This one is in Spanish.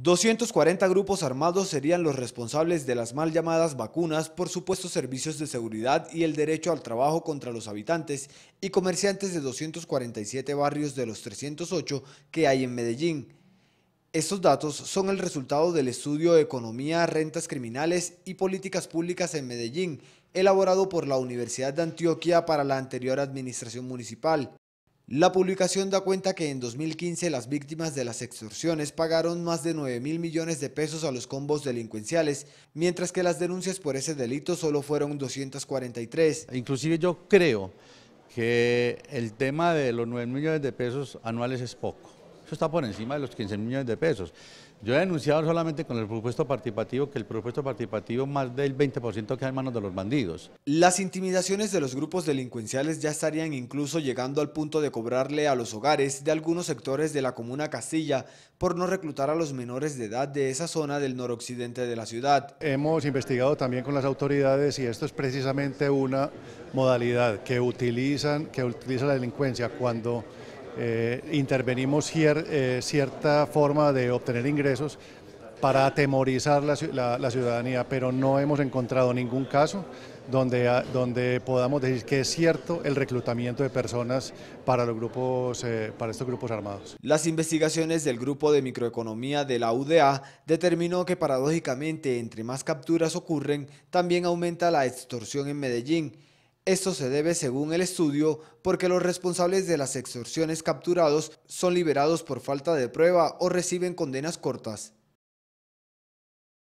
240 grupos armados serían los responsables de las mal llamadas vacunas por supuestos servicios de seguridad y el derecho al trabajo contra los habitantes y comerciantes de 247 barrios de los 308 que hay en Medellín. Estos datos son el resultado del estudio Economía, Rentas Criminales y Políticas Públicas en Medellín, elaborado por la Universidad de Antioquia para la anterior administración municipal. La publicación da cuenta que en 2015 las víctimas de las extorsiones pagaron más de 9 mil millones de pesos a los combos delincuenciales, mientras que las denuncias por ese delito solo fueron 243. Inclusive yo creo que el tema de los 9 millones de pesos anuales es poco está por encima de los 15 millones de pesos. Yo he denunciado solamente con el presupuesto participativo que el presupuesto participativo más del 20% queda en manos de los bandidos. Las intimidaciones de los grupos delincuenciales ya estarían incluso llegando al punto de cobrarle a los hogares de algunos sectores de la comuna Castilla por no reclutar a los menores de edad de esa zona del noroccidente de la ciudad. Hemos investigado también con las autoridades y esto es precisamente una modalidad que utilizan, que utiliza la delincuencia cuando eh, intervenimos eh, cierta forma de obtener ingresos para atemorizar la, la, ciudadanía, pero no hemos encontrado ningún caso donde, donde podamos decir que es cierto el reclutamiento de personas para, los grupos, eh, para estos grupos armados. Las investigaciones del Grupo de Microeconomía de la UDA determinó que paradójicamente entre más capturas ocurren, también aumenta la extorsión en Medellín, esto se debe, según el estudio, porque los responsables de las extorsiones capturados son liberados por falta de prueba o reciben condenas cortas.